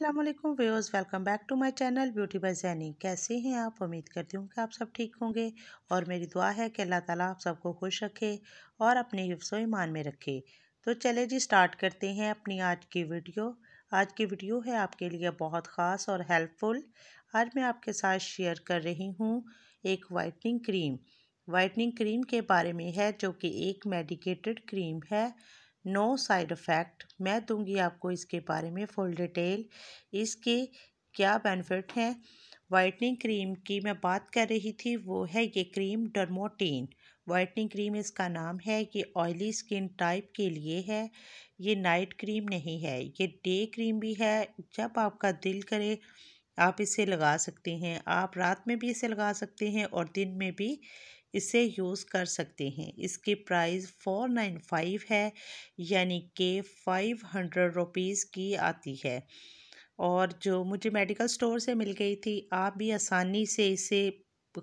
अल्लाम व्यवर्स welcome back to my channel beauty by Jenny कैसे हैं आप उम्मीद करती हूँ कि आप सब ठीक होंगे और मेरी दुआ है कि अल्लाह ताला आप सबको खुश रखे और अपने हिफ्स ईमान में रखे तो चले जी स्टार्ट करते हैं अपनी आज की वीडियो आज की वीडियो है आपके लिए बहुत ख़ास और हेल्पफुल आज मैं आपके साथ शेयर कर रही हूँ एक वाइटनिंग क्रीम वाइटनिंग क्रीम के बारे में है जो कि एक मेडिकेटेड क्रीम है नो साइड इफ़ेक्ट मैं दूंगी आपको इसके बारे में फुल डिटेल इसके क्या बेनिफिट हैं वाइटनिंग क्रीम की मैं बात कर रही थी वो है ये क्रीम डर्मोटीन वाइटनिंग क्रीम इसका नाम है ये ऑयली स्किन टाइप के लिए है ये नाइट क्रीम नहीं है ये डे क्रीम भी है जब आपका दिल करे आप इसे लगा सकते हैं आप रात में भी इसे लगा सकते हैं और दिन में भी इसे यूज़ कर सकते हैं इसकी प्राइस फ़ोर नाइन फाइव है यानी कि फ़ाइव हंड्रेड रुपीज़ की आती है और जो मुझे मेडिकल स्टोर से मिल गई थी आप भी आसानी से इसे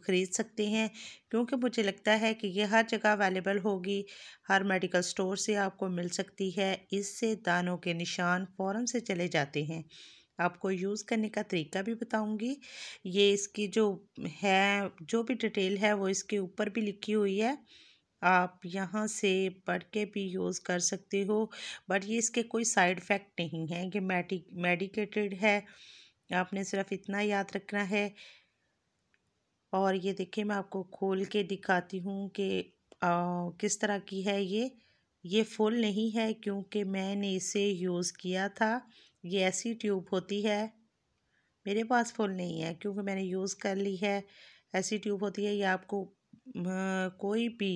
ख़रीद सकते हैं क्योंकि मुझे लगता है कि ये हर जगह अवेलेबल होगी हर मेडिकल स्टोर से आपको मिल सकती है इससे दानों के निशान फ़ौरन से चले जाते हैं आपको यूज़ करने का तरीका भी बताऊंगी ये इसकी जो है जो भी डिटेल है वो इसके ऊपर भी लिखी हुई है आप यहाँ से पढ़ के भी यूज़ कर सकते हो बट ये इसके कोई साइड इफ़ेक्ट नहीं है ये मेडिक मेडिकेटेड है आपने सिर्फ इतना याद रखना है और ये देखिए मैं आपको खोल के दिखाती हूँ कि किस तरह की है ये ये फुल नहीं है क्योंकि मैंने इसे यूज़ किया था ये ऐसी ट्यूब होती है मेरे पास फुल नहीं है क्योंकि मैंने यूज़ कर ली है ऐसी ट्यूब होती है ये आपको आ, कोई भी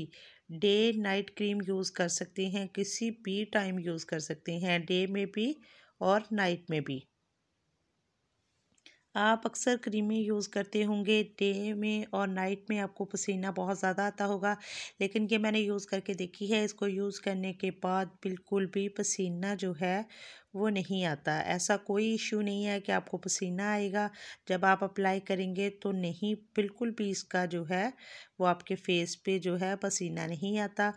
डे नाइट क्रीम यूज़ कर सकते हैं किसी भी टाइम यूज़ कर सकते हैं डे में भी और नाइट में भी आप अक्सर क्रीमें यूज़ करते होंगे डे में और नाइट में आपको पसीना बहुत ज़्यादा आता होगा लेकिन ये मैंने यूज़ करके देखी है इसको यूज़ करने के बाद बिल्कुल भी पसीना जो है वो नहीं आता ऐसा कोई इशू नहीं है कि आपको पसीना आएगा जब आप अप्लाई करेंगे तो नहीं बिल्कुल भी इसका जो है वो आपके फेस पे जो है पसीना नहीं आता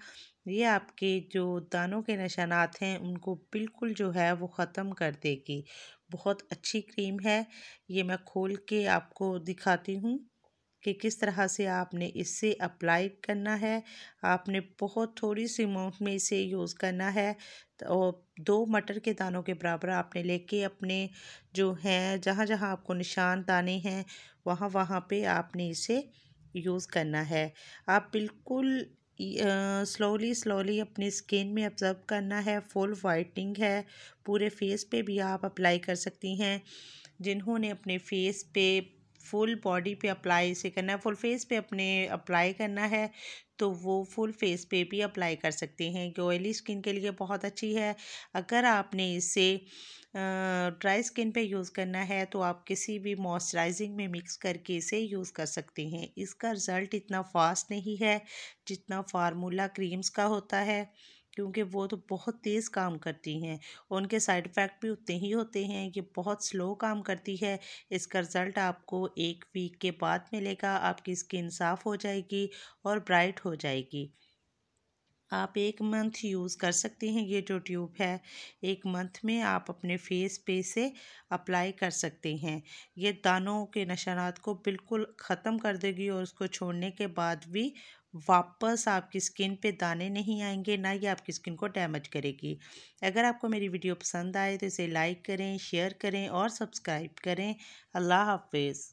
ये आपके जो दानों के निशानात हैं उनको बिल्कुल जो है वो ख़त्म कर देगी बहुत अच्छी क्रीम है ये मैं खोल के आपको दिखाती हूँ कि किस तरह से आपने इसे अप्लाई करना है आपने बहुत थोड़ी सी अमाउंट में इसे यूज़ करना है और दो मटर के दानों के बराबर आपने लेके अपने जो हैं जहाँ जहाँ आपको निशान दाने हैं वहाँ वहाँ पे आपने इसे यूज़ करना है आप बिल्कुल स्लोली स्लोली अपनी स्किन में ऑब्ज़र्व करना है फुल वाइटिंग है पूरे फेस पे भी आप अप्लाई कर सकती हैं जिन्होंने अपने फेस पे फुल बॉडी पे अप्लाई इसे करना है फुल फेस पे अपने अप्लाई करना है तो वो फुल फेस पे भी अप्लाई कर सकते हैं ये ऑयली स्किन के लिए बहुत अच्छी है अगर आपने इसे ड्राई स्किन पे यूज़ करना है तो आप किसी भी मॉइस्चराइजिंग में मिक्स करके इसे यूज़ कर सकते हैं इसका रिज़ल्ट इतना फास्ट नहीं है जितना फार्मूला क्रीम्स का होता है क्योंकि वो तो बहुत तेज़ काम करती हैं उनके साइड इफ़ेक्ट भी उतने ही होते हैं ये बहुत स्लो काम करती है इसका रिज़ल्ट आपको एक वीक के बाद मिलेगा आपकी स्किन साफ़ हो जाएगी और ब्राइट हो जाएगी आप एक मंथ यूज़ कर सकते हैं ये जो ट्यूब है एक मंथ में आप अपने फेस पे से अप्लाई कर सकते हैं ये दानों के नशानात को बिल्कुल ख़त्म कर देगी और उसको छोड़ने के बाद भी वापस आपकी स्किन पे दाने नहीं आएंगे ना ही आपकी स्किन को डैमेज करेगी अगर आपको मेरी वीडियो पसंद आए तो इसे लाइक करें शेयर करें और सब्सक्राइब करें अल्लाह हाफिज़